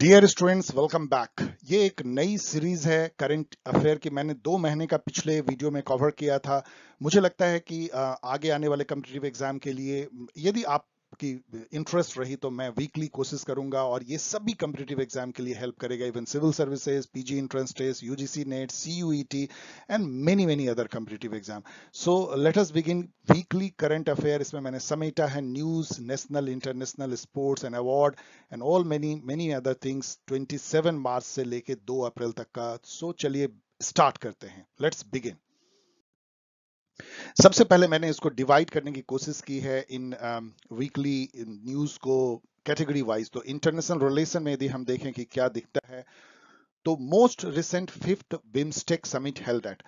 Dear students welcome back ये एक नई सीरीज है करंट अफेयर की मैंने दो महीने का पिछले वीडियो में कवर किया था मुझे लगता है कि आगे आने वाले कम्पिटेटिव एग्जाम के लिए यदि आप आपकी इंटरेस्ट रही तो मैं वीकली कोशिश करूंगा और ये सभी कम्पिटेटिव एग्जाम के लिए हेल्प करेगा even civil services PG entrance test UGC NET CUET and many many other competitive exam so let us begin weekly current affair इसमें मैंने समेटा है news national international sports and award and all many many other things twenty March से लेके दो अप्रैल तक का सो so, चलिए स्टार्ट करते हैं लेट्स बिगिन सबसे पहले मैंने इसको डिवाइड करने की कोशिश की है इन वीकली um, न्यूज को कैटेगरी वाइज तो इंटरनेशनल रिलेशन में यदि हम देखें कि क्या दिखता है तो most recent fifth BIMSTEC summit held at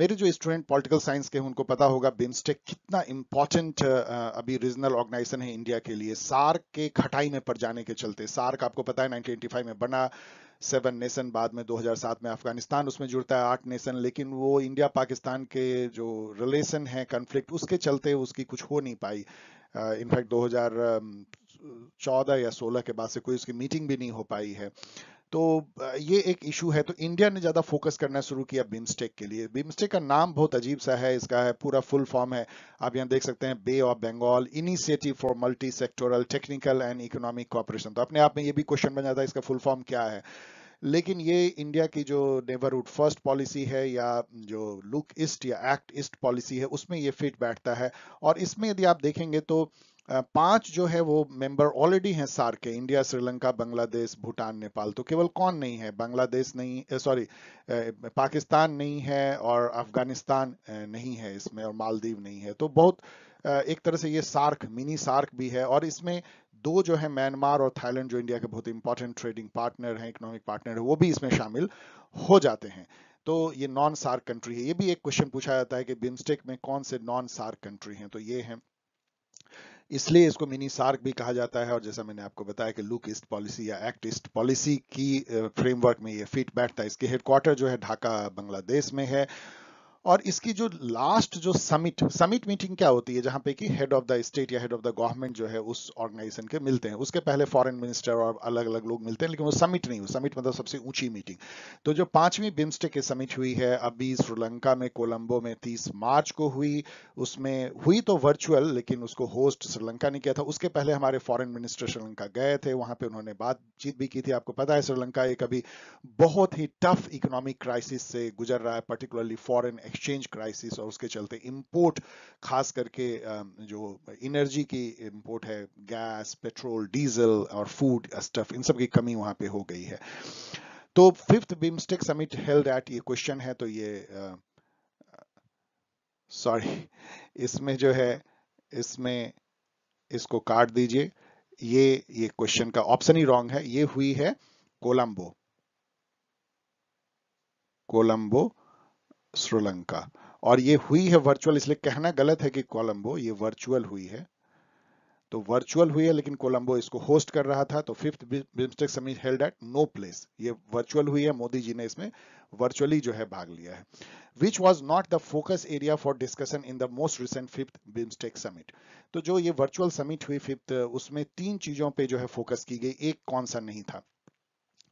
मेरे जो स्टूडेंट पॉलिटिकल साइंस के हैं उनको पता होगा बिम्स्टेक कितना इंपॉर्टेंट uh, अभी रीजनल ऑर्गेनाइजेशन है इंडिया के लिए सार्क के खटाई में पड़ जाने के चलते सार्क आपको पता है 1985 में बना सेवन नेशन बाद में 2007 में अफगानिस्तान उसमें जुड़ता है आठ नेशन लेकिन वो इंडिया पाकिस्तान के जो रिलेशन है कन्फ्लिक्ट उसके चलते उसकी कुछ हो नहीं पाई इनफैक्ट uh, 2014 um, या 16 के बाद से कोई उसकी मीटिंग भी नहीं हो पाई है तो ये एक इशू है तो इंडिया ने ज़्यादा फोकस करना शुरू किया बिमस्टेक के लिए बिमस्टेक का नाम बहुत अजीब सा है इसका है पूरा फुल फॉर्म है आप यहाँ देख सकते हैं bay of Bengal initiative for multi sectoral technical and economic cooperation तो अपने आप में ये भी क्वेश्चन बन जाता है इसका फुल फॉर्म क्या है लेकिन ये इंडिया की जो नेबरहुड फर्स्ट पॉलिसी है या जो लुक ईस्ट या एक्ट ईस्ट पॉलिसी है उसमें ये फिट बैठता है और इसमें यदि आप देखेंगे तो पांच जो है वो मेंबर ऑलरेडी हैं सार के इंडिया श्रीलंका बांग्लादेश भूटान नेपाल तो केवल कौन नहीं है बांग्लादेश नहीं सॉरी पाकिस्तान नहीं है और अफगानिस्तान नहीं है इसमें और मालदीव नहीं है तो बहुत एक तरह से ये सार्क मिनी सार्क भी है और इसमें दो जो है म्यांमार और थाईलैंड जो इंडिया के बहुत इंपॉर्टेंट ट्रेडिंग पार्टनर हैं इकोनॉमिक पार्टनर है वो भी इसमें शामिल हो जाते हैं तो ये नॉन सार्क कंट्री है ये भी एक क्वेश्चन पूछा जाता है कि बिम्स्टेक में कौन से नॉन सार्क कंट्री हैं तो ये हैं इसलिए इसको मिनी सार्क भी कहा जाता है और जैसा मैंने आपको बताया कि लुक ईस्ट पॉलिसी या एक्ट ईस्ट पॉलिसी की फ्रेमवर्क में ये फिट बैठता है इसके हेडक्वार्टर जो है ढाका बांग्लादेश में है और इसकी जो लास्ट जो समिट समिट मीटिंग क्या होती है जहां पे कि हेड ऑफ द स्टेट या हेड ऑफ द गवर्नमेंट जो है उस ऑर्गेनाइजेशन के मिलते हैं उसके पहले फॉरेन मिनिस्टर और अलग अलग लोग मिलते हैं लेकिन वो समिट नहीं हुई समिट मतलब सबसे ऊंची मीटिंग तो जो पांचवी बिम्स्टेक की समिट हुई है अभी श्रीलंका में कोलंबो में तीस मार्च को हुई उसमें हुई तो वर्चुअल लेकिन उसको होस्ट श्रीलंका ने किया था उसके पहले हमारे फॉरन मिनिस्टर श्रीलंका गए थे वहां पर उन्होंने बातचीत भी की थी आपको पता है श्रीलंका एक अभी बहुत ही टफ इकोनॉमिक क्राइसिस से गुजर रहा है पर्टिकुलरली फॉरन एक्सचेंज क्राइसिस और उसके चलते इंपोर्ट खास करके जो इनर्जी की इंपोर्ट है गैस पेट्रोल डीजल और फूड स्टफ इन सब की कमी वहां पे हो गई है तो fifth BIMSTEC summit held at ये क्वेश्चन है तो ये सॉरी इसमें जो है इसमें इसको काट दीजिए ये ये क्वेश्चन का ऑप्शन ही रॉन्ग है ये हुई है कोलंबो कोलंबो श्रीलंका और ये हुई है वर्चुअल इसलिए कहना गलत है कि कोलंबो ये वर्चुअल हुई है तो वर्चुअल हुई है लेकिन कोलंबो इसको होस्ट कर रहा था तो fifth BIMSTEC summit held at no place ये वर्चुअल हुई है मोदी जी ने इसमें वर्चुअली जो है भाग लिया है which was not the focus area for discussion in the most recent fifth BIMSTEC summit तो जो ये वर्चुअल समिट हुई फिफ्थ उसमें तीन चीजों पर जो है फोकस की गई एक कौन सा नहीं था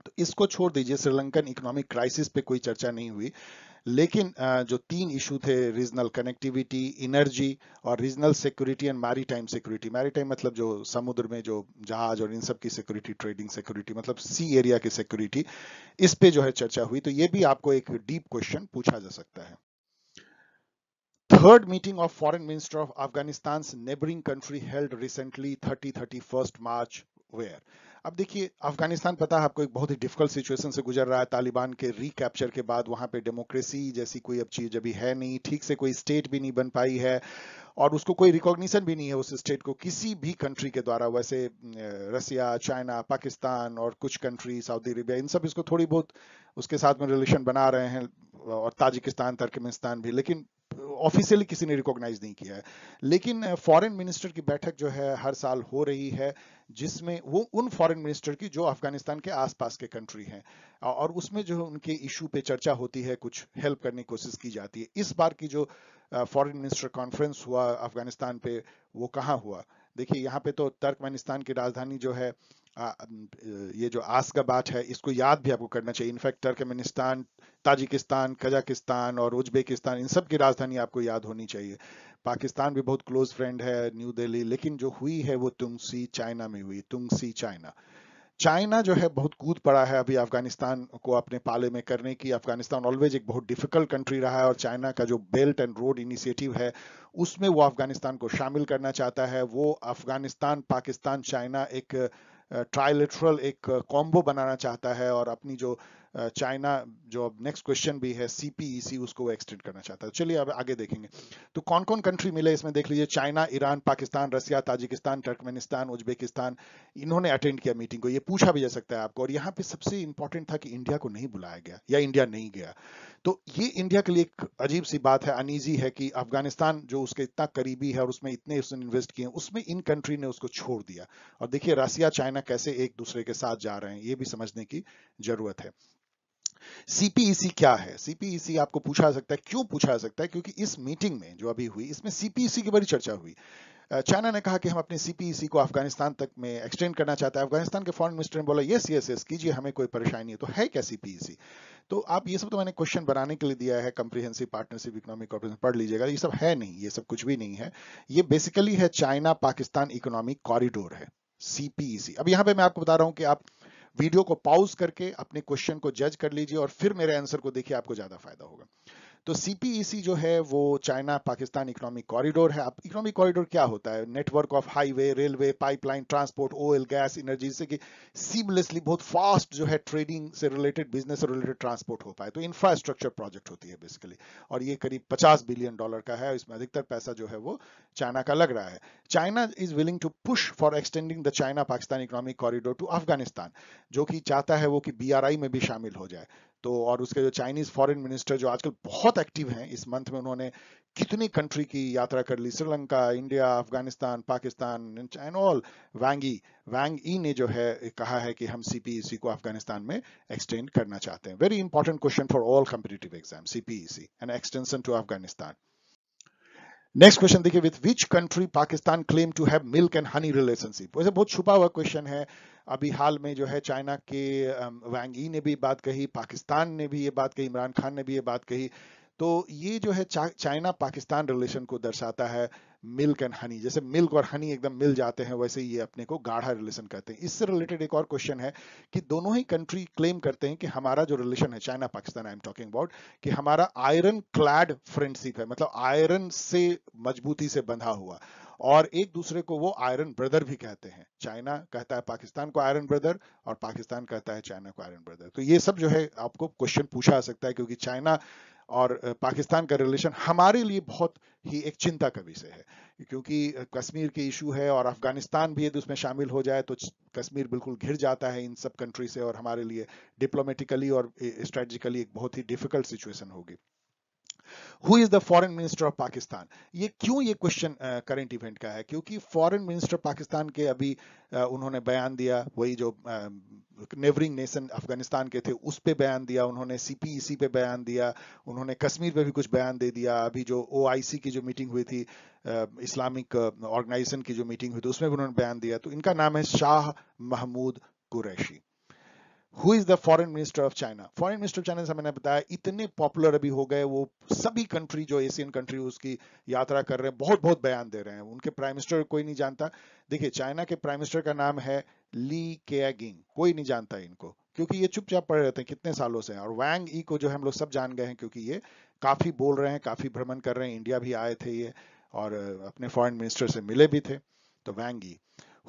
तो इसको छोड़ दीजिए श्रीलंकन इकोनॉमिक क्राइसिस पे कोई चर्चा नहीं हुई लेकिन जो तीन इशू थे रीजनल कनेक्टिविटी इनर्जी और regional security and maritime security maritime मतलब जो समुद्र में जो जहाज और इन सब की सिक्योरिटी ट्रेडिंग सिक्योरिटी मतलब सी एरिया की सिक्योरिटी इस पे जो है चर्चा हुई तो ये भी आपको एक डीप क्वेश्चन पूछा जा सकता है third meeting of foreign minister of Afghanistan neighbouring country held recently thirty thirty March where अब देखिए अफगानिस्तान पता है आपको एक बहुत ही डिफिकल्ट सिचुएशन से गुजर रहा है तालिबान के रिकैप्चर के बाद वहां पे डेमोक्रेसी जैसी कोई अब चीज अभी है नहीं ठीक से कोई स्टेट भी नहीं बन पाई है और उसको कोई रिकॉग्निशन भी नहीं है उस स्टेट को किसी भी कंट्री के द्वारा वैसे रसिया चाइना पाकिस्तान और कुछ कंट्री सऊदी अरेबिया इन सब इसको थोड़ी बहुत उसके साथ में रिलेशन बना रहे हैं और ताजिकिस्तान तर्कमिस्तान भी लेकिन ऑफिशियली किसी ने रिकॉग्नाइज नहीं किया है लेकिन फॉरेन मिनिस्टर की बैठक जो है हर साल हो रही है जिसमें वो उन फॉरेन मिनिस्टर की जो अफगानिस्तान के आसपास के कंट्री हैं और उसमें जो उनके इशू पे चर्चा होती है कुछ हेल्प करने की कोशिश की जाती है इस बार की जो फॉरेन मिनिस्टर कॉन्फ्रेंस हुआ अफगानिस्तान पे वो कहाँ हुआ देखिए यहाँ पे तो तर्कमेनिस्तान की राजधानी जो है ये जो आस का बात है इसको याद भी आपको करना चाहिए इनफैक्ट तर्कमेनिस्तान ताजिकिस्तान कजाकिस्तान और उज्बेकिस्तान इन सब की राजधानी आपको याद होनी चाहिए पाकिस्तान भी बहुत क्लोज फ्रेंड है न्यू दिल्ली लेकिन जो हुई है वो तुंगसी चाइना में हुई तुंगसी चाइना चाइना जो है बहुत कूद पड़ा है अभी अफगानिस्तान को अपने पाले में करने की अफगानिस्तान ऑलवेज एक बहुत डिफिकल्ट कंट्री रहा है और चाइना का जो बेल्ट एंड रोड इनिशिएटिव है उसमें वो अफगानिस्तान को शामिल करना चाहता है वो अफगानिस्तान पाकिस्तान चाइना एक ट्राइलेटरल एक कॉम्बो बनाना चाहता है और अपनी जो चाइना जो अब नेक्स्ट क्वेश्चन भी है सीपीईसी e उसको एक्सटेंड करना चाहता है चलिए अब आगे देखेंगे तो कौन कौन कंट्री मिले इसमें देख लीजिए China Iran Pakistan Russia Tajikistan Turkmenistan Uzbekistan इन्होंने अटेंड किया मीटिंग को ये पूछा भी जा सकता है आपको और यहाँ पे सबसे इंपॉर्टेंट था कि इंडिया को नहीं बुलाया गया या इंडिया नहीं गया तो ये इंडिया के लिए एक अजीब सी बात है अनिजी है कि अफगानिस्तान जो उसके इतना करीबी है और उसमें इतने उसने इन्वेस्ट किए उसमें इन कंट्री ने उसको छोड़ दिया और देखिए रसिया चाइना कैसे एक दूसरे के साथ जा रहे हैं ये भी समझने की जरूरत है सीपीईसी e क्या है सीपीईसी e आपको पूछा जा सकता है क्यों पूछा जा सकता है क्योंकि इस मीटिंग में जो अभी हुई इसमें सीपीईसी e की बड़ी चर्चा हुई चाइना ने कहा कि हम अपने सीपीईसी को अफगानिस्तान तक में एक्सटेंड करना चाहते हैं अफगानिस्तान के फॉरन मिनिस्टर ने बोला यस यस यस कीजिए हमें कोई परेशानी है तो है क्या सीपीईसी तो आप ये सब तो मैंने क्वेश्चन बनाने के लिए दिया है कम्प्रीहेंसिव पार्टनरशिप इकोनॉमिक कॉपरेशन पढ़ लीजिएगा ये सब है नहीं ये सब कुछ भी नहीं है ये बेसिकली है चाइना पाकिस्तान इकोनॉमिक कॉरिडोर है सीपीईसी अब यहाँ पे मैं आपको बता रहा हूँ कि आप वीडियो को पाउज करके अपने क्वेश्चन को जज कर लीजिए और फिर मेरे आंसर को देखिए आपको ज्यादा फायदा होगा तो सीपीईसी e जो है वो चाइना पाकिस्तान इकोनॉमिक कॉरिडोर है अब इकोनॉमिक कॉरिडोर क्या होता है network of highway railway pipeline transport oil gas energy से कि सीमलेसली बहुत फास्ट जो है ट्रेडिंग से रिलेटेड बिजनेस से रिलेटेड ट्रांसपोर्ट हो पाए तो इंफ्रास्ट्रक्चर प्रोजेक्ट होती है बेसिकली और ये करीब पचास बिलियन डॉलर का है इसमें अधिकतर पैसा जो है वो चाइना का लग रहा है China is willing to push for extending the China Pakistan economic corridor to Afghanistan जो कि चाहता है वो कि बी में भी शामिल हो जाए तो और उसके जो चाइनीज फॉरेन मिनिस्टर जो आजकल बहुत एक्टिव हैं इस मंथ में उन्होंने कितनी कंट्री की यात्रा कर ली Sri Lanka India Afghanistan Pakistan and all Wang Yi Wang Yi ने जो है कहा है कि हम सीपीईसी e को अफगानिस्तान में एक्सटेंड करना चाहते हैं very important question for all competitive exam CPEC and extension to Afghanistan next question देखिए with which country Pakistan claim to have milk and honey relationship वैसे बहुत छुपा हुआ क्वेश्चन है अभी हाल में जो है चाइना के वांगी ने भी बात कही पाकिस्तान ने भी ये बात कही इमरान खान ने भी ये बात कही तो ये जो है चाइना पाकिस्तान रिलेशन को दर्शाता है मिल्क एंड हनी जैसे मिल्क और हनी एकदम मिल जाते हैं वैसे ये अपने को गाढ़ा रिलेशन कहते हैं इससे रिलेटेड एक और क्वेश्चन है कि दोनों ही कंट्री क्लेम करते हैं कि हमारा जो रिलेशन है China Pakistan I am talking about कि हमारा आयरन क्लैड फ्रेंडशिप है मतलब आयरन से मजबूती से बंधा हुआ और एक दूसरे को वो आयरन ब्रदर भी कहते हैं चाइना कहता है पाकिस्तान को आयरन ब्रदर और पाकिस्तान कहता है चाइना को आयरन ब्रदर तो ये सब जो है आपको क्वेश्चन पूछा जा सकता है क्योंकि चाइना और पाकिस्तान का रिलेशन हमारे लिए बहुत ही एक चिंता का विषय है क्योंकि कश्मीर के इशू है और अफगानिस्तान भी यदि उसमें शामिल हो जाए तो कश्मीर बिल्कुल घिर जाता है इन सब कंट्री से और हमारे लिए डिप्लोमेटिकली और स्ट्रेटजिकली एक बहुत ही डिफिकल्ट सिचुएशन होगी who is the foreign minister of Pakistan ये क्यों ये क्वेश्चन करेंट इवेंट का है क्योंकि फॉरेन मिनिस्टर पाकिस्तान के अभी uh, उन्होंने बयान दिया वही जो नेवरिंग um, नेशन अफगानिस्तान के थे उस पे बयान दिया उन्होंने सीपीईसी e पे बयान दिया उन्होंने कश्मीर पे भी कुछ बयान दे दिया अभी जो ओआईसी की जो मीटिंग हुई थी इस्लामिक uh, ऑर्गेनाइजेशन uh, की जो मीटिंग हुई थी उसमें भी उन्होंने बयान दिया तो इनका नाम है Shah Mahmood Qureshi who is the foreign minister of China foreign minister of China से मैंने बताया इतने पॉपुलर अभी हो गए वो सभी कंट्री जो एशियन कंट्री उसकी यात्रा कर रहे हैं बहुत बहुत बयान दे रहे हैं उनके प्राइम मिनिस्टर कोई नहीं जानता देखिए चाइना के प्राइम मिनिस्टर का नाम है ली केगिंग कोई नहीं जानता इनको क्योंकि ये चुपचाप पड़े रहते हैं कितने सालों से और वैंग ई को जो हम लोग सब जान गए हैं क्योंकि ये काफी बोल रहे हैं काफी भ्रमण कर रहे हैं इंडिया भी आए थे ये और अपने फॉरन मिनिस्टर से मिले भी थे तो Wang Yi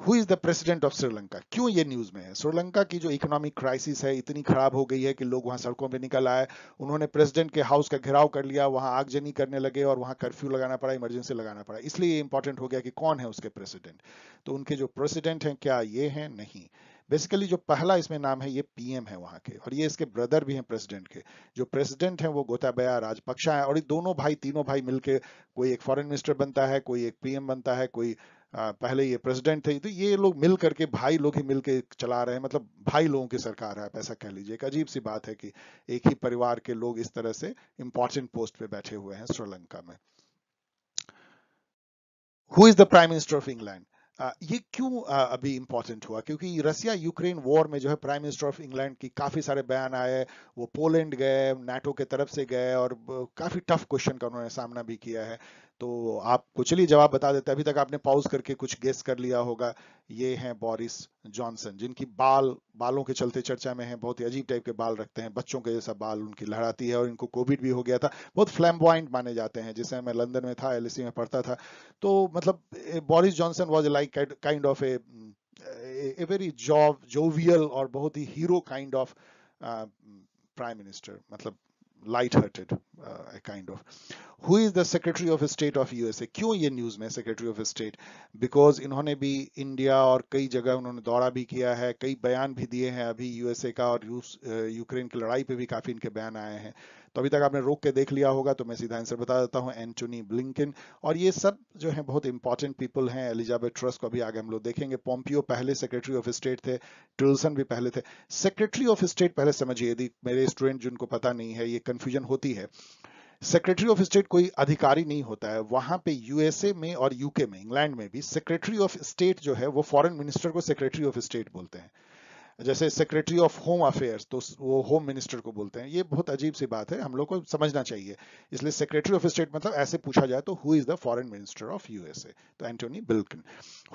who is the president of Sri Lanka क्यों ये न्यूज में है श्रीलंका की जो इकोनॉमिक क्राइसिस है इतनी खराब हो गई है कि लोग वहां सड़कों पे निकल आए उन्होंने प्रेसिडेंट के हाउस का घेराव कर लिया वहां आगजनी करने लगे और वहां कर्फ्यू लगाना पड़ा इमरजेंसी लगाना पड़ा इसलिए इंपॉर्टेंट हो गया कि कौन है उसके प्रेसिडेंट तो उनके जो प्रेसिडेंट हैं क्या ये हैं नहीं बेसिकली जो पहला इसमें नाम है ये पीएम है वहाँ के और ये इसके ब्रदर भी हैं प्रेसिडेंट के जो प्रेसिडेंट हैं वो गोताबया राजपक्षा है और ये दोनों भाई तीनों भाई मिलके कोई एक फॉरेन मिनिस्टर बनता है कोई एक पीएम बनता है कोई पहले ये प्रेसिडेंट थे तो ये लोग मिल करके भाई लोग ही मिल के चला रहे हैं मतलब भाई लोगों की सरकार है आप ऐसा कह लीजिए एक अजीब सी बात है कि एक ही परिवार के लोग इस तरह से इंपॉर्टेंट पोस्ट पे बैठे हुए हैं श्रीलंका में who is the prime minister of England ये क्यों अभी इंपॉर्टेंट हुआ क्योंकि रसिया यूक्रेन वॉर में जो है प्राइम मिनिस्टर ऑफ इंग्लैंड की काफ़ी सारे बयान आए वो पोलैंड गए नाटो के तरफ से गए और काफ़ी टफ क्वेश्चन का उन्होंने सामना भी किया है तो आपको चलिए जवाब बता देते अभी तक आपने पॉज करके कुछ गेस कर लिया होगा ये हैं बोरिस जॉनसन जिनकी बाल बालों के चलते चर्चा में है बहुत ही अजीब टाइप के बाल रखते हैं बच्चों के जैसा बाल उनकी लहराती है और इनको कोविड भी हो गया था बहुत फ्लैम्बॉइंट माने जाते हैं जैसे मैं लंदन में था एल e में पढ़ता था तो मतलब Boris Johnson was like kind of a a very job jovial और बहुत ही hero kind of prime minister मतलब light-hearted uh, kind of who is the secretary of state of usa क्यों ये न्यूज में secretary of state because इन्होंने भी India और कई जगह उन्होंने दौरा भी किया है कई बयान भी दिए हैं अभी यूएसए का और यूक्रेन की लड़ाई पे भी काफी इनके बयान आए हैं तो अभी तक आपने रोक के देख लिया होगा तो मैं सीधा आंसर बता देता हूँ एंटोनी ब्लिंकिन और ये सब जो है बहुत इंपॉर्टेंट पीपल हैं एलिजाबेथ ट्रस्ट को अभी आगे हम लोग देखेंगे पॉम्पियो पहले सेक्रेटरी ऑफ स्टेट थे टिल्सन भी पहले थे सेक्रेटरी ऑफ स्टेट पहले समझिए यदि मेरे स्टूडेंट जिनको पता नहीं है ये कंफ्यूजन होती है सेक्रेटरी ऑफ स्टेट कोई अधिकारी नहीं होता है वहां पे यूएसए में और यूके में इंग्लैंड में भी सेक्रेटरी ऑफ स्टेट जो है वो फॉरेन मिनिस्टर को सेक्रेटरी ऑफ स्टेट बोलते हैं जैसे सेक्रेटरी ऑफ होम अफेयर्स तो वो होम मिनिस्टर को बोलते हैं ये बहुत अजीब सी बात है हम लोग को समझना चाहिए इसलिए सेक्रेटरी ऑफ स्टेट मतलब ऐसे पूछा जाए तो who is the foreign minister of USA तो Antony Blinken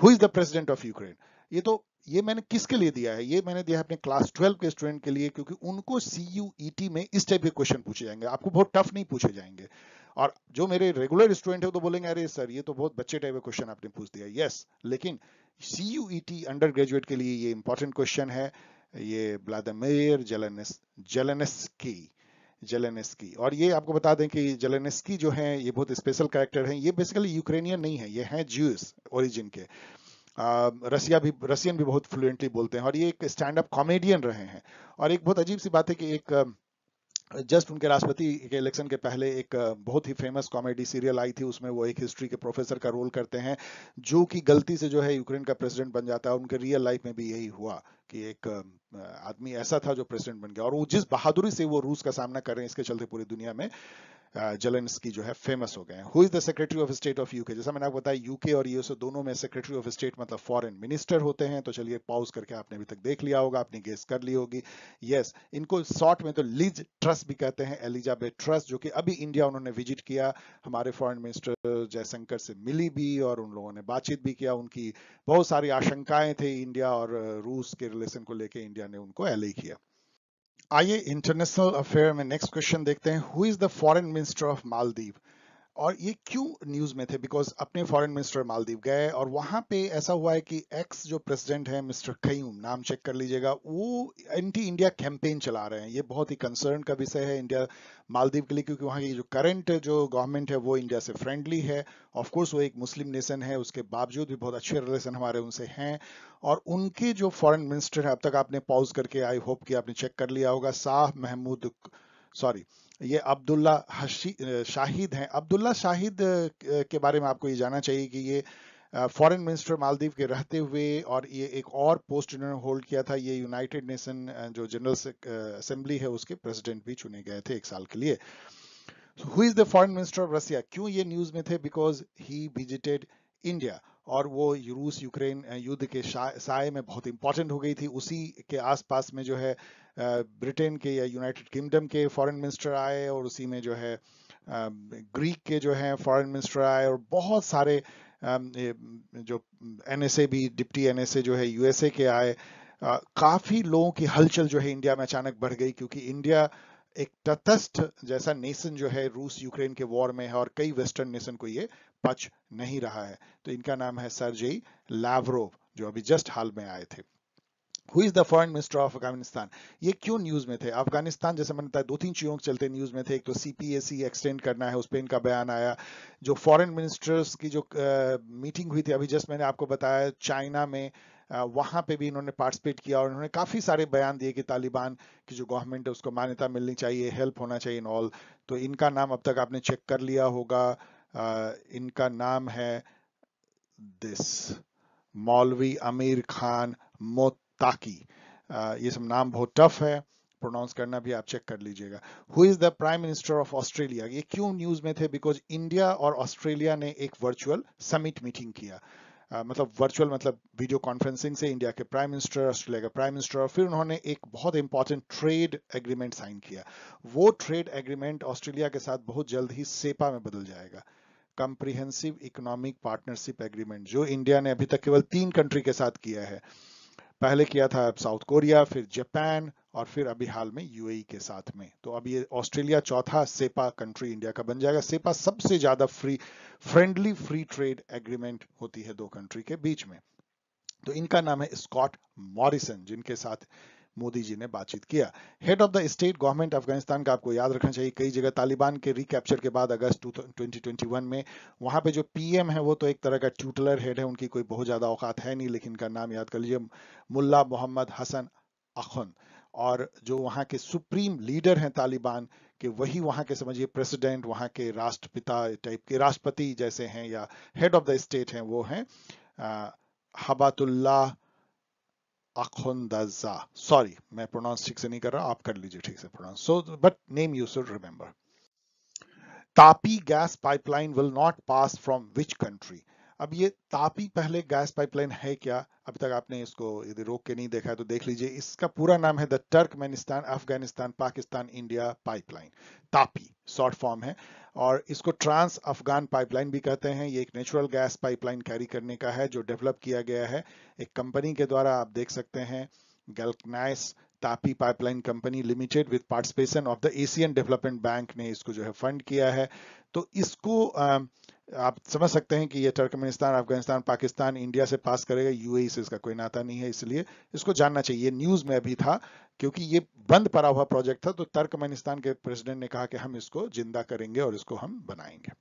who is the president of Ukraine ये तो ये मैंने किसके लिए दिया है ये मैंने दिया है अपने क्लास ट्वेल्व के स्टूडेंट के लिए क्योंकि उनको सी e में इस टाइप के क्वेश्चन पूछे जाएंगे आपको बहुत टफ नहीं पूछे जाएंगे और जो मेरे रेगुलर स्टूडेंट है तो बोलेंगे अरे सर ये तो बहुत बच्चे टाइप का क्वेश्चन आपने पूछ दिया यस लेकिन C U E T undergraduate के लिए ये इंपॉर्टेंट क्वेश्चन है ये व्लादिमिर जलनस जलनस्की जलनेस्की और ये आपको बता दें कि जलनेस्की जो है ये बहुत स्पेशल कैरेक्टर है ये बेसिकली यूक्रेनियन नहीं है ये है ज्यूस ओरिजिन के रसिया um, भी रसियन भी बहुत फ्लुएंटली बोलते हैं और ये एक स्टैंड अप कॉमेडियन रहे हैं और एक बहुत अजीब सी बात है कि एक um, जस्ट उनके राष्ट्रपति के इलेक्शन के पहले एक बहुत ही फेमस कॉमेडी सीरियल आई थी उसमें वो एक हिस्ट्री के प्रोफेसर का रोल करते हैं जो कि गलती से जो है यूक्रेन का प्रेसिडेंट बन जाता है उनके रियल लाइफ में भी यही हुआ कि एक आदमी ऐसा था जो प्रेसिडेंट बन गया और वो जिस बहादुरी से वो रूस का सामना कर रहे हैं इसके चलते पूरी दुनिया में जलेंस्की जो है फेमस हो गए who is the secretary of state of UK जैसा मैंने आपको बताया यूके और यूएस दोनों में सेक्रेटरी ऑफ स्टेट मतलब फॉरेन मिनिस्टर होते हैं तो चलिए पॉज करके आपने अभी तक देख लिया होगा आपने गेस कर ली होगी यस yes, इनको शॉर्ट में तो लीज ट्रस्ट भी कहते हैं एलिजाबेथ ट्रस्ट जो कि अभी इंडिया उन्होंने विजिट किया हमारे फॉरेन मिनिस्टर जयशंकर से मिली भी और उन लोगों ने बातचीत भी किया उनकी बहुत सारी आशंकाएं थी इंडिया और रूस के रिलेशन को लेकर इंडिया ने उनको एलई किया आइए इंटरनेशनल अफेयर में नेक्स्ट क्वेश्चन देखते हैं who is the foreign minister of Maldives और ये क्यों न्यूज में थे बिकॉज अपने फॉरेन मिनिस्टर मालदीव गए और वहां पे ऐसा हुआ है कि एक्स जो प्रेसिडेंट है मिस्टर खयूम नाम चेक कर लीजिएगा वो एंटी इंडिया कैंपेन चला रहे हैं ये बहुत ही कंसर्न का विषय है इंडिया मालदीव के लिए क्योंकि वहाँ की जो करंट जो गवर्नमेंट है वो इंडिया से फ्रेंडली है ऑफकोर्स वो एक मुस्लिम नेशन है उसके बावजूद भी बहुत अच्छे रिलेशन हमारे उनसे हैं और उनके जो फॉरेन मिनिस्टर है अब तक आपने पॉज करके आई होप कि आपने चेक कर लिया होगा शाह महमूद सॉरी ये अब्दुल्ला शाहिद हैं अब्दुल्ला शाहिद के बारे में आपको ये जानना चाहिए कि ये फॉरेन मिनिस्टर मालदीव के रहते हुए और ये एक और पोस्ट इन्होंने होल्ड किया था ये यूनाइटेड नेशन जो जनरल असेंबली है उसके प्रेसिडेंट भी चुने गए थे एक साल के लिए who is the foreign minister of Russia क्यों ये न्यूज में थे बिकॉज ही विजिटेड इंडिया और वो रूस यूक्रेन युद्ध के साय में बहुत इंपॉर्टेंट हो गई थी उसी के आसपास में जो है ब्रिटेन के या यूनाइटेड किंगडम के फॉरेन मिनिस्टर आए और उसी में जो है ग्रीक के जो है फॉरेन मिनिस्टर आए और बहुत सारे जो एनएसए भी डिप्टी एनएसए जो है यूएसए के आए काफ़ी लोगों की हलचल जो है इंडिया में अचानक बढ़ गई क्योंकि इंडिया एक तटस्थ जैसा नेशन जो है रूस यूक्रेन के वॉर में है और कई वेस्टर्न नेशन को ये बच नहीं रहा है तो इनका नाम है सरजेई लावरोव जो अभी जस्ट हाल में आए थे who is the foreign minister of Afghanistan ये क्यों न्यूज में थे अफगानिस्तान जैसे मैंने बताया दो तीन चीजों के चलते न्यूज में थे एक तो सीपीएसी एक्सटेंड करना है उस पर इनका बयान आया जो फॉरेन मिनिस्टर्स की जो मीटिंग uh, हुई थी अभी जस्ट मैंने आपको बताया चाइना में वहां पे भी इन्होंने पार्टिसिपेट किया और इन्होंने काफी सारे बयान दिए कि तालिबान की जो गवर्नमेंट है उसको मान्यता मिलनी चाहिए हेल्प होना चाहिए इन ऑल तो इनका नाम अब तक आपने चेक कर लिया होगा इनका नाम है दिस मौलवी अमीर खान मोताकी ये सब नाम बहुत टफ है प्रोनाउंस करना भी आप चेक कर लीजिएगा who is the prime minister of Australia ये क्यों न्यूज में थे बिकॉज इंडिया और ऑस्ट्रेलिया ने एक वर्चुअल समिट मीटिंग किया uh, मतलब वर्चुअल मतलब वीडियो कॉन्फ्रेंसिंग से इंडिया के प्राइम मिनिस्टर ऑस्ट्रेलिया के प्राइम मिनिस्टर और फिर उन्होंने एक बहुत इंपॉर्टेंट ट्रेड एग्रीमेंट साइन किया वो ट्रेड एग्रीमेंट ऑस्ट्रेलिया के साथ बहुत जल्द ही सेपा में बदल जाएगा कंप्रिहेंसिव इकोनॉमिक पार्टनरशिप एग्रीमेंट जो इंडिया ने अभी तक केवल तीन कंट्री के साथ किया है पहले किया था साउथ कोरिया फिर जापान और फिर अभी हाल में यूएई e के साथ में तो अब ये ऑस्ट्रेलिया चौथा सेपा कंट्री इंडिया का बन जाएगा सेपा सबसे ज्यादा free friendly free trade agreement होती है दो कंट्री के बीच में तो इनका नाम है स्कॉट मॉरिसन जिनके साथ मोदी जी ने बातचीत किया head of the state government Afghanistan का आपको याद रखना चाहिए कई जगह तालिबान के रिकैप्चर के बाद अगस्त 2021 में वहां पे जो पीएम है वो तो एक तरह का ट्यूटलर हेड है उनकी कोई बहुत ज्यादा औकात है नहीं लेकिन इनका नाम याद कर लीजिए मुल्ला मोहम्मद हसन अखन और जो वहाँ के सुप्रीम लीडर हैं तालिबान के वही वहाँ के समझिए प्रेसिडेंट वहाँ के राष्ट्रपिता टाइप के राष्ट्रपति जैसे हैं या हेड ऑफ द स्टेट हैं वो हैं हबातुल्लाह Akhondaza. सॉरी मैं प्रोनाउंस ठीक से नहीं कर रहा आप कर लीजिए ठीक से pronounce so but name you should remember TAPI gas pipeline will not pass from which country अब ये तापी पहले गैस पाइपलाइन है क्या अभी तक आपने इसको यदि रोक के नहीं देखा है तो देख लीजिए इसका पूरा नाम है the Turkmenistan Afghanistan Pakistan India pipeline TAPI short form है और इसको ट्रांस अफगान पाइपलाइन भी कहते हैं ये एक नेचुरल गैस पाइपलाइन कैरी करने का है जो डेवलप किया गया है एक कंपनी के द्वारा आप देख सकते हैं Galkynysh TAPI pipeline company limited with participation of the Asian development bank ने इसको जो है फंड किया है तो इसको आ, आप समझ सकते हैं कि ये टर्कमेनिस्तान अफगानिस्तान पाकिस्तान इंडिया से पास करेगा यूएई e से इसका कोई नाता नहीं है इसलिए इसको जानना चाहिए न्यूज़ में अभी था क्योंकि ये बंद पड़ा हुआ प्रोजेक्ट था तो तर्कमेनिस्तान के प्रेसिडेंट ने कहा कि हम इसको जिंदा करेंगे और इसको हम बनाएंगे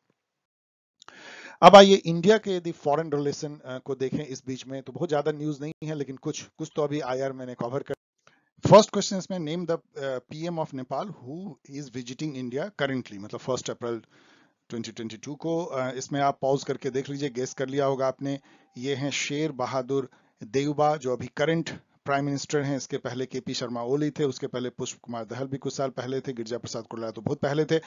अब आइए इंडिया के यदि फॉरेन रिलेशन को देखें इस बीच में तो बहुत ज़्यादा न्यूज़ नहीं है लेकिन कुछ कुछ तो अभी आई मैंने कवर कर फर्स्ट क्वेश्चन इसमें name the PM of Nepal who is visiting India currently मतलब फर्स्ट अप्रैल 2022 को इसमें आप पॉज करके देख लीजिए गेस कर लिया होगा आपने ये हैं शेर बहादुर देवबा जो अभी करंट प्राइम मिनिस्टर हैं इसके पहले के पी शर्मा ओली थे उसके पहले पुष्प कुमार दहल भी कुछ साल पहले थे गिरजा प्रसाद कुरला तो बहुत पहले थे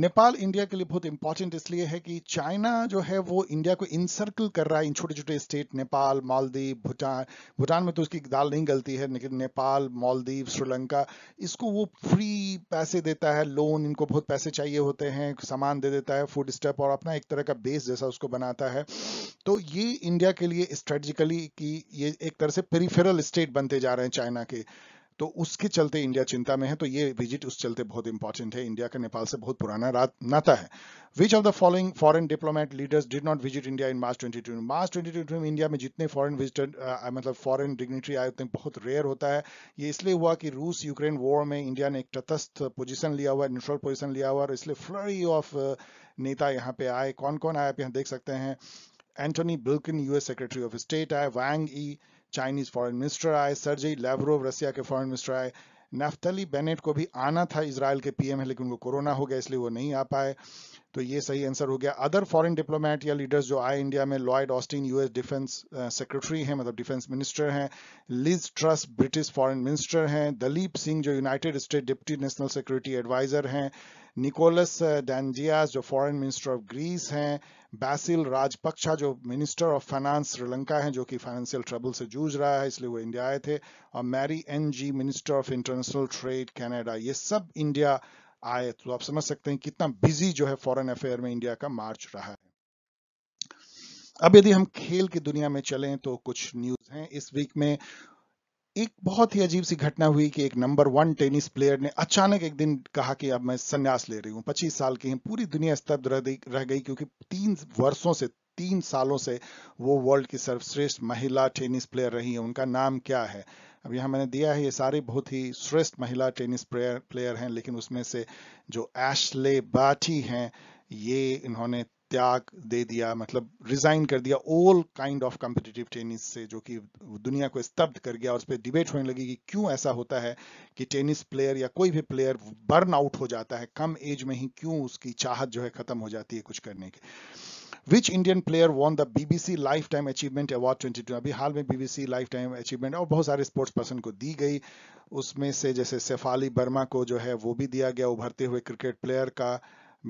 नेपाल इंडिया के लिए बहुत इंपॉर्टेंट इसलिए है कि चाइना जो है वो इंडिया को इंसर्कल कर रहा है इन छोटे छोटे स्टेट नेपाल मालदीव भूटान भूटान में तो उसकी दाल नहीं गलती है लेकिन नेपाल मालदीव श्रीलंका इसको वो फ्री पैसे देता है लोन इनको बहुत पैसे चाहिए होते हैं सामान दे देता है फूड स्टेप और अपना एक तरह का बेस जैसा उसको बनाता है तो ये इंडिया के लिए स्ट्रेटेजिकली कि ये एक तरह से पेरीफेरल स्टेट बनते जा रहे हैं चाइना के तो उसके चलते इंडिया चिंता में है तो ये विजिट उस चलते बहुत इंपॉर्टेंट है इंडिया का नेपाल से बहुत पुराना नाता है which of the following foreign diplomat leaders did not visit India in March twenty twenty March twenty twenty में इंडिया में जितने फॉरेन विजिटर मतलब फॉरेन डिग्नेटरी आए उतने बहुत रेयर होता है ये इसलिए हुआ कि रूस यूक्रेन वॉर में इंडिया ने एक तटस्थ पोजिशन लिया हुआ है न्यूट्रल पोजिशन लिया हुआ है और इसलिए फ्लरी ऑफ नेता यहाँ पे आए कौन कौन आए आप यहाँ देख सकते हैं Antony Blinken US secretary of state आए Wang Yi Chinese foreign minister आए सर्जी लेवरोव रसिया के फॉरेन मिनिस्टर आए नफ्तली बेनेट को भी आना था इसराइल के पीएम है लेकिन उनको कोरोना हो गया इसलिए वो नहीं आ पाए तो ये सही आंसर हो गया अदर फॉरेन डिप्लोमेट या लीडर्स जो आए इंडिया में Lloyd Austin US defence secretary हैं मतलब डिफेंस मिनिस्टर हैं Liz Truss British foreign minister हैं दलीप सिंह जो United State deputy national security adviser हैं निकोलस डैंजियास uh, जो फॉरेन मिनिस्टर ऑफ ग्रीस हैं बैसिल राजपक्षा जो मिनिस्टर ऑफ फाइनेंस श्रीलंका हैं जो कि फाइनेंशियल ट्रबल से जूझ रहा है इसलिए वो इंडिया आए थे और Mary Ng minister of international trade Canada ये सब इंडिया आए तो आप समझ सकते हैं कितना बिजी जो है फॉरेन अफेयर में इंडिया का मार्च रहा है अब यदि हम खेल की दुनिया में चलें तो कुछ न्यूज हैं इस वीक में एक बहुत ही अजीब सी घटना हुई कि एक नंबर वन टेनिस प्लेयर ने अचानक एक दिन कहा कि अब मैं संन्यास ले रही हूं पच्चीस साल की हैं पूरी दुनिया स्तब्ध रह गई क्योंकि तीन वर्षों से तीन सालों से वो वर्ल्ड की सर्वश्रेष्ठ महिला टेनिस प्लेयर रही हैं उनका नाम क्या है अब यहां मैंने दिया है ये सारे बहुत ही श्रेष्ठ महिला टेनिस प्लेयर प्लेयर हैं लेकिन उसमें से जो एशले बाटी हैं ये इन्होंने त्याग दे दिया मतलब रिजाइन कर दिया all kind of competitive tennis से जो कि दुनिया को स्तब्ध कर गया और उस पर डिबेट होने लगी कि क्यों ऐसा होता है कि टेनिस प्लेयर या कोई भी प्लेयर बर्न आउट हो जाता है कम एज में ही क्यों उसकी चाहत जो है खत्म हो जाती है कुछ करने की which Indian player won the BBC lifetime achievement award 22 अभी हाल में बीबीसी लाइफ टाइम अचीवमेंट और बहुत सारे स्पोर्ट्स पर्सन को दी गई उसमें से जैसे सेफाली वर्मा को जो है वो भी दिया गया उभरते हुए क्रिकेट प्लेयर का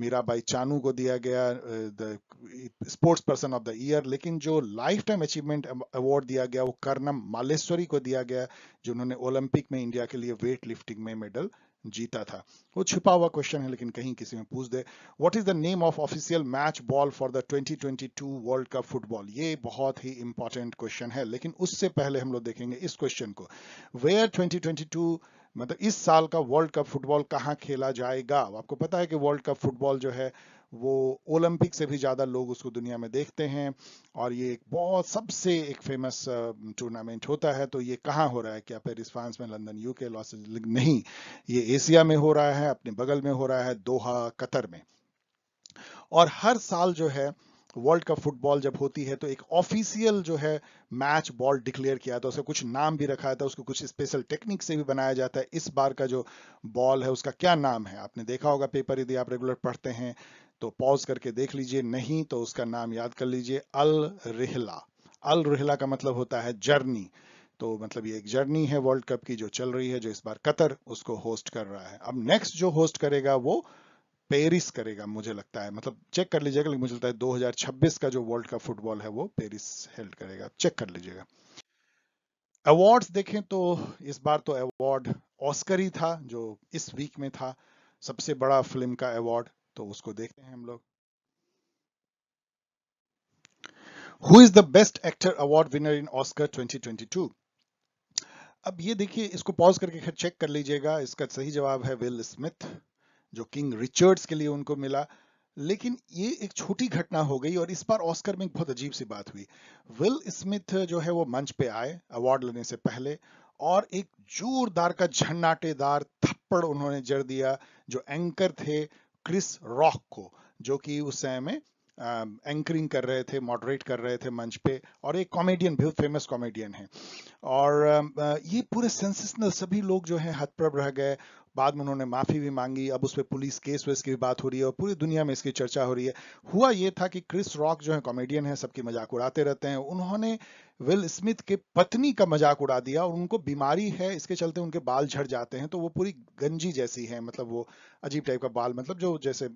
मीराबाई चानू को दिया गया the sports person of the year लेकिन जो लाइफ टाइम अचीवमेंट अवार्ड दिया गया वो कर्नम मालेश्वरी को दिया गया जो उन्होंने ओलंपिक में इंडिया के लिए वेट लिफ्टिंग में मेडल जीता था वो छिपा हुआ क्वेश्चन है लेकिन कहीं किसी में पूछ दे what is the name of official match ball for the 2022 world cup football ये बहुत ही इंपॉर्टेंट क्वेश्चन है लेकिन उससे पहले हम लोग देखेंगे इस क्वेश्चन को वेयर 2022 मतलब इस साल का वर्ल्ड कप फुटबॉल कहाँ खेला जाएगा आपको पता है कि वर्ल्ड कप फुटबॉल जो है वो ओलंपिक से भी ज़्यादा लोग उसको दुनिया में देखते हैं और ये एक बहुत सबसे एक फेमस टूर्नामेंट होता है तो ये कहाँ हो रहा है क्या पेरिस फ्रांस में लंदन यूके लॉस एंजलिस नहीं ये एशिया में हो रहा है अपने बगल में हो रहा है दोहा कतर में और हर साल जो है वर्ल्ड कप फुटबॉल जब होती है तो एक ऑफिशियल जो है मैच बॉल डिक्लेयर किया था उसका कुछ नाम भी रखा था उसको कुछ स्पेशल टेक्निक से भी बनाया जाता है इस बार का जो बॉल है उसका क्या नाम है आपने देखा होगा पेपर यदि आप रेगुलर पढ़ते हैं तो पॉज करके देख लीजिए नहीं तो उसका नाम याद कर लीजिए अल रिहला अल रिहला का मतलब होता है जर्नी तो मतलब ये एक जर्नी है वर्ल्ड कप की जो चल रही है जो इस बार कतर उसको होस्ट कर रहा है अब नेक्स्ट जो होस्ट करेगा वो पेरिस करेगा मुझे लगता है मतलब चेक कर लीजिएगा लेकिन मुझे लगता है 2026 का जो वर्ल्ड कप फुटबॉल है वो पेरिस हेल्ड करेगा चेक कर लीजिएगा अवार्ड्स देखें तो इस बार तो अवार्ड ऑस्कर ही था जो इस वीक में था सबसे बड़ा फिल्म का अवार्ड तो उसको देखते हैं हम लोग who is the best actor award winner in Oscar 2022 अब ये देखिए इसको पॉज करके चेक कर लीजिएगा इसका सही जवाब है विल स्मिथ जो किंग रिचर्ड्स के लिए उनको मिला लेकिन ये एक छोटी घटना हो गई और इस बार ऑस्कर में एक बहुत अजीब सी बात हुई विल स्मिथ जो है वो मंच पे आए अवार्ड लेने से पहले और एक जोरदार का झन्नाटेदार थप्पड़ उन्होंने जड़ दिया जो एंकर थे क्रिस रॉक को जो कि उस समय में एंकरिंग um, कर रहे थे मॉडरेट कर रहे थे मंच पे और एक कॉमेडियन बहुत फेमस कॉमेडियन है और um, uh, ये पूरे सेंसेशनल सभी लोग जो है हथप्रभ रह गए बाद में उन्होंने माफी भी मांगी अब उस पर पुलिस केस वेस की भी बात हो रही है और पूरी दुनिया में इसकी चर्चा हो रही है हुआ ये था कि क्रिस रॉक जो है कॉमेडियन है सबकी मजाक उड़ाते रहते हैं उन्होंने विल स्मिथ के पत्नी का मजाक उड़ा दिया और उनको बीमारी है इसके चलते उनके बाल झड़ जाते हैं तो वो पूरी गंजी जैसी है मतलब वो अजीब टाइप का बाल मतलब जो जैसे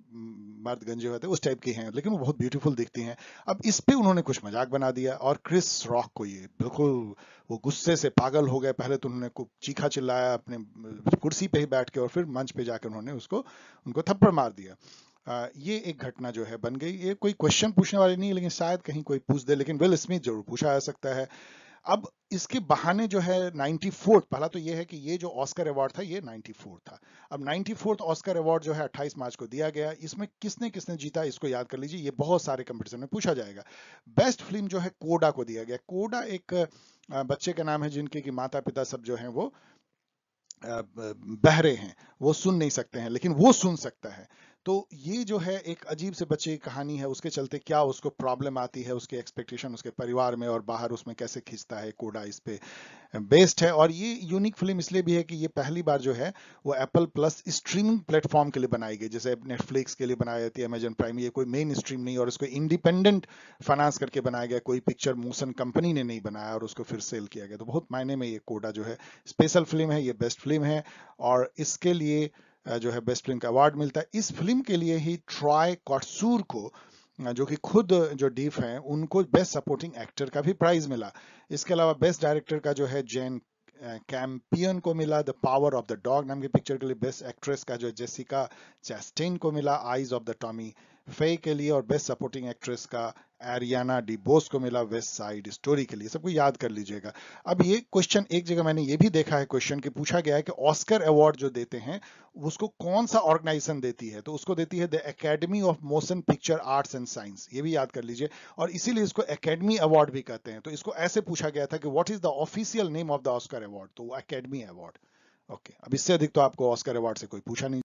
मर्द गंजे होते हैं उस टाइप की हैं लेकिन वो बहुत ब्यूटीफुल दिखती हैं अब इस पे उन्होंने कुछ मजाक बना दिया और क्रिस रॉक को ये बिल्कुल वो गुस्से से पागल हो गए पहले तो उन्होंने चीखा चिल्लाया अपने कुर्सी पे ही बैठ के और फिर मंच पे जाकर उन्होंने उसको उनको थप्पड़ मार दिया ये एक घटना जो है बन गई ये कोई क्वेश्चन पूछने वाली नहीं लेकिन शायद कहीं कोई पूछ दे लेकिन विल स्मिथ जरूर पूछा जा सकता है अब इसके बहाने जो है 94 पहला तो ये है कि ये जो ऑस्कर अवार्ड था ये 94 था अब 94 ऑस्कर अवार्ड जो है 28 मार्च को दिया गया इसमें किसने किसने जीता इसको याद कर लीजिए ये बहुत सारे कंपटीशन में पूछा जाएगा बेस्ट फिल्म जो है कोडा को दिया गया कोडा एक बच्चे का नाम है जिनके की माता पिता सब जो है वो बहरे हैं वो सुन नहीं सकते हैं लेकिन वो सुन सकता है तो ये जो है एक अजीब से बच्चे की कहानी है उसके चलते क्या उसको प्रॉब्लम आती है उसके एक्सपेक्टेशन उसके परिवार में और बाहर उसमें कैसे खींचता है कोडा इस पे बेस्ड है और ये यूनिक फिल्म इसलिए भी है कि ये पहली बार जो है वो एप्पल प्लस स्ट्रीमिंग प्लेटफॉर्म के लिए बनाई गई जैसे नेटफ्लिक्स के लिए बनाई जाती है अमेजन प्राइम ये कोई मेन स्ट्रीम नहीं और इसको इंडिपेंडेंट फाइनेंस करके बनाया गया कोई पिक्चर मोशन कंपनी ने नहीं बनाया और उसको फिर सेल किया गया तो बहुत मायने में ये कोडा जो है स्पेशल फिल्म है ये बेस्ट फिल्म है और इसके लिए जो है बेस्ट फिल्म का अवार्ड मिलता है इस फिल्म के लिए ही ट्रॉय कॉटसूर को जो कि खुद जो डीफ हैं उनको बेस्ट सपोर्टिंग एक्टर का भी प्राइज मिला इसके अलावा बेस्ट डायरेक्टर का जो है जैन कैंपियन को मिला the power of the dog नाम की पिक्चर के लिए बेस्ट एक्ट्रेस का जो है जेसिका चैस्टेन को मिला आइज ऑफ द टॉमी फे के लिए और बेस्ट सपोर्टिंग एक्ट्रेस का एरियाना डिबोस को मिला वेस्ट साइड स्टोरी के लिए सबको याद कर लीजिएगा अब ये क्वेश्चन एक जगह मैंने ये भी देखा है क्वेश्चन कि पूछा गया है कि ऑस्कर अवार्ड जो देते हैं उसको कौन सा ऑर्गेनाइजेशन देती है तो उसको देती है the academy of motion picture arts and science ये भी याद कर लीजिए और इसीलिए इसको एकेडमी अवार्ड भी कहते हैं तो इसको ऐसे पूछा गया था कि what is the official name of the Oscar award तो वो अकेडमी अवार्ड ओके अब इससे अधिक तो आपको ऑस्कर अवार्ड से कोई पूछा नहीं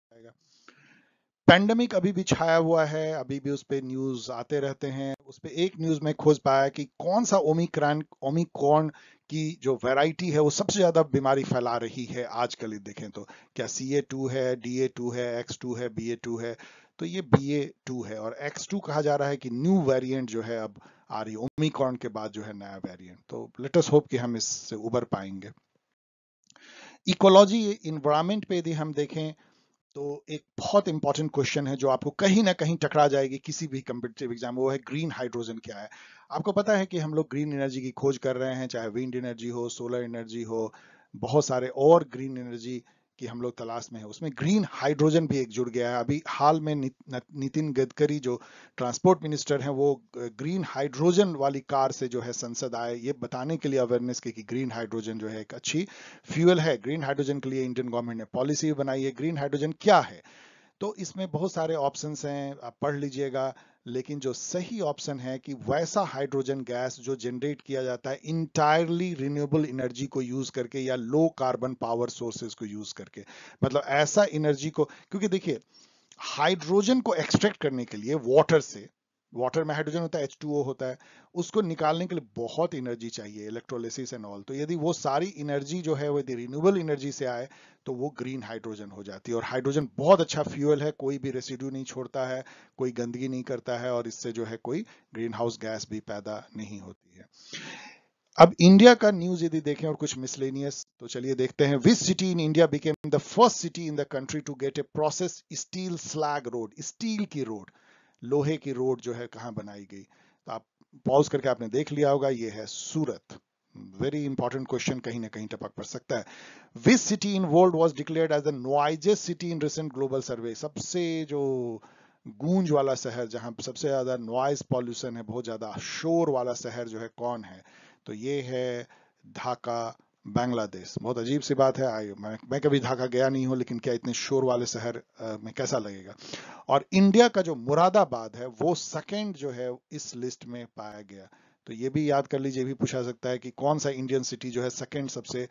पैंडमिक अभी भी छाया हुआ है अभी भी उस पर न्यूज आते रहते हैं उस पर एक न्यूज में खोज पाया कि कौन सा ओमिक्रॉन ओमिक्रॉन की जो वैरायटी है वो सबसे ज्यादा बीमारी फैला रही है आजकल ये देखें तो क्या सी ए टू है डी ए टू है एक्स टू है बी ए टू है तो ये बी ए टू है और एक्स टू कहा जा रहा है कि न्यू वेरियंट जो है अब आ रही है ओमिक्रॉन के बाद जो है नया वेरियंट तो लेटस होप कि हम इससे उबर पाएंगे इकोलॉजी इन्वायरमेंट पे यदि हम देखें तो एक बहुत इंपॉर्टेंट क्वेश्चन है जो आपको कहीं ना कहीं टकरा जाएगी किसी भी कम्पिटेटिव एग्जाम वो है ग्रीन हाइड्रोजन क्या है आपको पता है कि हम लोग ग्रीन एनर्जी की खोज कर रहे हैं चाहे विंड एनर्जी हो सोलर एनर्जी हो बहुत सारे और ग्रीन एनर्जी कि हम लोग तलाश में है उसमें ग्रीन हाइड्रोजन भी एक जुड़ गया है अभी हाल में नितिन गडकरी जो ट्रांसपोर्ट मिनिस्टर हैं वो ग्रीन हाइड्रोजन वाली कार से जो है संसद आए ये बताने के लिए अवेयरनेस के कि ग्रीन हाइड्रोजन जो है एक अच्छी फ्यूल है ग्रीन हाइड्रोजन के लिए इंडियन गवर्नमेंट ने पॉलिसी भी बनाई है ग्रीन हाइड्रोजन क्या है तो इसमें बहुत सारे ऑप्शंस हैं आप पढ़ लीजिएगा लेकिन जो सही ऑप्शन है कि वैसा हाइड्रोजन गैस जो जनरेट किया जाता है इंटायरली रिन्यूएबल एनर्जी को यूज करके या लो कार्बन पावर सोर्सेज को यूज करके मतलब ऐसा एनर्जी को क्योंकि देखिए हाइड्रोजन को एक्सट्रैक्ट करने के लिए वाटर से वाटर में हाइड्रोजन होता है एच होता है उसको निकालने के लिए बहुत एनर्जी चाहिए इलेक्ट्रोलिसिस एंड ऑल तो यदि वो सारी एनर्जी जो है वो यदि रिन्यूएबल एनर्जी से आए तो वो ग्रीन हाइड्रोजन हो जाती है और हाइड्रोजन बहुत अच्छा फ्यूल है कोई भी रेसिड्यू नहीं छोड़ता है कोई गंदगी नहीं करता है और इससे जो है कोई ग्रीन हाउस गैस भी पैदा नहीं होती है अब इंडिया का न्यूज यदि देखें और कुछ मिसलेनियस तो चलिए देखते हैं which city in India became the first city in the country to get a process steel slag road steel की रोड लोहे की रोड जो है कहाँ बनाई गई तो आप पॉज करके आपने देख लिया होगा ये है सूरत वेरी इंपॉर्टेंट क्वेश्चन कहीं ना कहीं टपक पड़ सकता है which city in world was declare as the city in recent global survey सबसे जो गूंज वाला शहर जहां सबसे ज्यादा नॉइज पॉल्यूशन है बहुत ज्यादा शोर वाला शहर जो है कौन है तो ये है ढाका बांग्लादेश बहुत अजीब सी बात है आई मैं, मैं कभी ढाका गया नहीं हूं लेकिन क्या इतने शोर वाले शहर में कैसा लगेगा और इंडिया का जो मुरादाबाद है वो सेकेंड जो है इस लिस्ट में पाया गया तो ये भी याद कर लीजिए भी पूछा सकता है कि कौन सा इंडियन सिटी जो है सेकेंड सबसे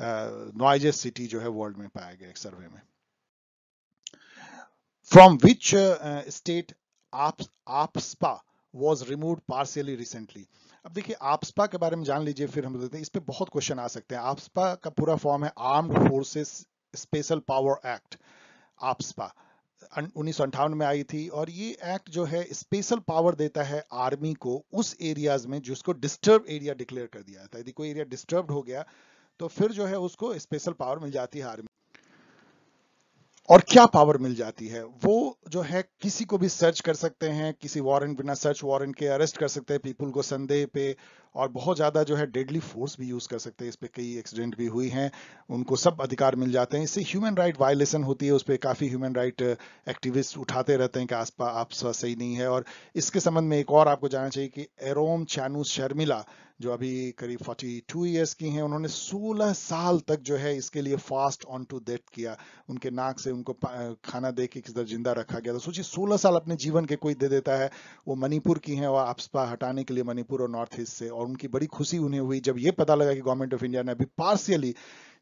नॉइजेस्ट सिटी जो है वर्ल्ड में पाया गया एक सर्वे में फ्रॉम विच स्टेट आप AFSPA was remove partially recently अब देखिए आपसपा के बारे में जान लीजिए फिर हम देते हैं इस पर बहुत क्वेश्चन आ सकते हैं आपसपा का पूरा फॉर्म है armed forces special power act AFSPA उन्नीस में आई थी और ये एक्ट जो है स्पेशल पावर देता है आर्मी को उस एरियाज में जिसको डिस्टर्ब एरिया डिक्लेयर कर दिया जाता है यदि कोई एरिया डिस्टर्ब हो गया तो फिर जो है उसको स्पेशल पावर मिल जाती है आर्मी और क्या पावर मिल जाती है वो जो है किसी को भी सर्च कर सकते हैं किसी वारंट बिना सर्च वारंट के अरेस्ट कर सकते हैं पीपल को संदेह पे और बहुत ज़्यादा जो है डेडली फोर्स भी यूज़ कर सकते हैं इस पर कई एक्सीडेंट भी हुई हैं उनको सब अधिकार मिल जाते हैं इससे ह्यूमन राइट वायलेशन होती है उस पर काफ़ी ह्यूमन राइट एक्टिविस्ट उठाते रहते हैं कि आसपा आपसा सही नहीं है और इसके संबंध में एक और आपको जानना चाहिए कि एरोम चानू शर्मिला जो अभी करीब 42 इयर्स की हैं उन्होंने 16 साल तक जो है इसके लिए फास्ट ऑन टू डेथ किया उनके नाक से उनको खाना दे के किस तरह जिंदा रखा गया था तो सोचिए 16 साल अपने जीवन के कोई दे देता है वो मणिपुर की हैं और आपसपा हटाने के लिए मणिपुर और नॉर्थ ईस्ट से और उनकी बड़ी खुशी उन्हें हुई जब ये पता लगा कि गवर्नमेंट ऑफ इंडिया ने अभी पार्सियली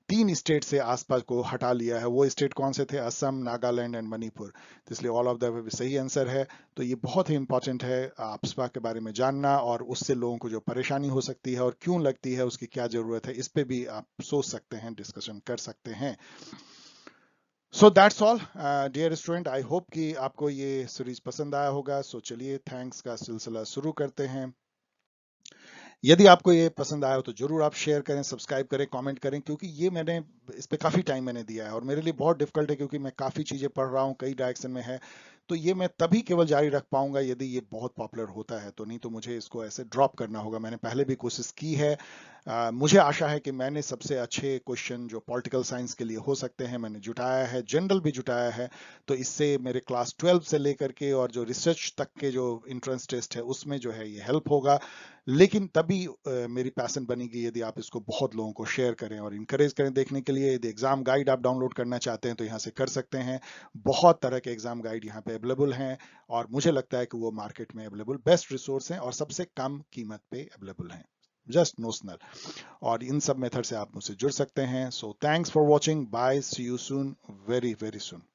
तीन स्टेट से आसपास को हटा लिया है वो स्टेट कौन से थे असम नागालैंड एंड मणिपुर तो इसलिए ऑल ऑफ द सही आंसर है तो ये बहुत ही इंपॉर्टेंट है आपसपा के बारे में जानना और उससे लोगों को जो परेशानी हो सकती है और क्यों लगती है उसकी क्या जरूरत है इस पर भी आप सोच सकते हैं डिस्कशन कर सकते हैं so that's all dear student I hope कि आपको ये सीरीज पसंद आया होगा सो so, चलिए थैंक्स का सिलसिला शुरू करते हैं यदि आपको ये पसंद आया हो तो जरूर आप शेयर करें सब्सक्राइब करें कमेंट करें क्योंकि ये मैंने इस पर काफ़ी टाइम मैंने दिया है और मेरे लिए बहुत डिफिकल्ट है क्योंकि मैं काफ़ी चीज़ें पढ़ रहा हूँ कई डायरेक्शन में है तो ये मैं तभी केवल जारी रख पाऊंगा यदि ये बहुत पॉपुलर होता है तो नहीं तो मुझे इसको ऐसे ड्रॉप करना होगा मैंने पहले भी कोशिश की है आ, मुझे आशा है कि मैंने सबसे अच्छे क्वेश्चन जो पॉलिटिकल साइंस के लिए हो सकते हैं मैंने जुटाया है जनरल भी जुटाया है तो इससे मेरे क्लास ट्वेल्व से लेकर के और जो रिसर्च तक के जो इंट्रेंस टेस्ट है उसमें जो है ये हेल्प होगा लेकिन तभी मेरी पैसन बनेगी यदि आप इसको बहुत लोगों को शेयर करें और इंकरेज करें देखने के लिए यदि एग्जाम गाइड आप डाउनलोड करना चाहते हैं तो यहाँ से कर सकते हैं बहुत तरह के एग्जाम गाइड यहाँ पे अवेलेबल हैं और मुझे लगता है कि वो मार्केट में अवेलेबल बेस्ट रिसोर्स हैं और सबसे कम कीमत पे अवेलेबल हैं जस्ट नोशनल और इन सब मेथड से आप मुझसे जुड़ सकते हैं so thanks for watching bye see you soon very very soon